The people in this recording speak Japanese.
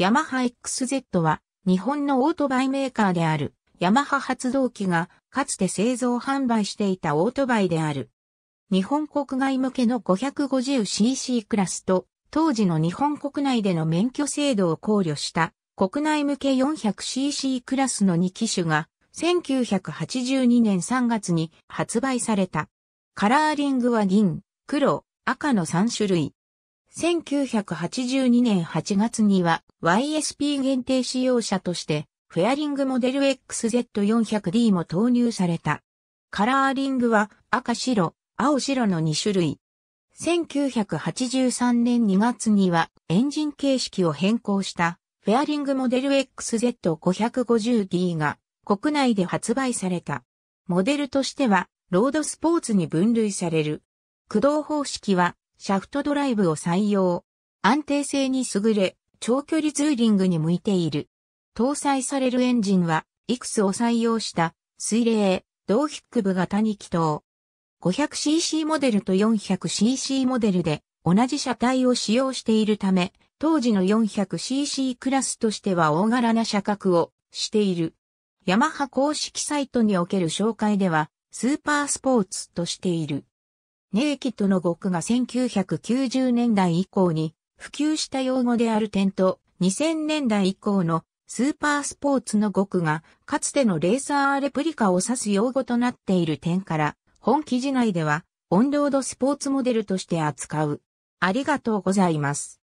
ヤマハ XZ は日本のオートバイメーカーであるヤマハ発動機がかつて製造販売していたオートバイである。日本国外向けの 550cc クラスと当時の日本国内での免許制度を考慮した国内向け 400cc クラスの2機種が1982年3月に発売された。カラーリングは銀、黒、赤の3種類。1982年8月には YSP 限定使用車としてフェアリングモデル XZ400D も投入された。カラーリングは赤白、青白の2種類。1983年2月にはエンジン形式を変更したフェアリングモデル XZ550D が国内で発売された。モデルとしてはロードスポーツに分類される。駆動方式はシャフトドライブを採用。安定性に優れ、長距離ツーリングに向いている。搭載されるエンジンは、いくつを採用した水冷、同ヒック部型に気筒。500cc モデルと 400cc モデルで同じ車体を使用しているため、当時の 400cc クラスとしては大柄な車格をしている。ヤマハ公式サイトにおける紹介では、スーパースポーツとしている。ネイキッドの語句が1990年代以降に普及した用語である点と、2000年代以降のスーパースポーツの語句がかつてのレーサーレプリカを指す用語となっている点から、本記事内ではオンロードスポーツモデルとして扱う。ありがとうございます。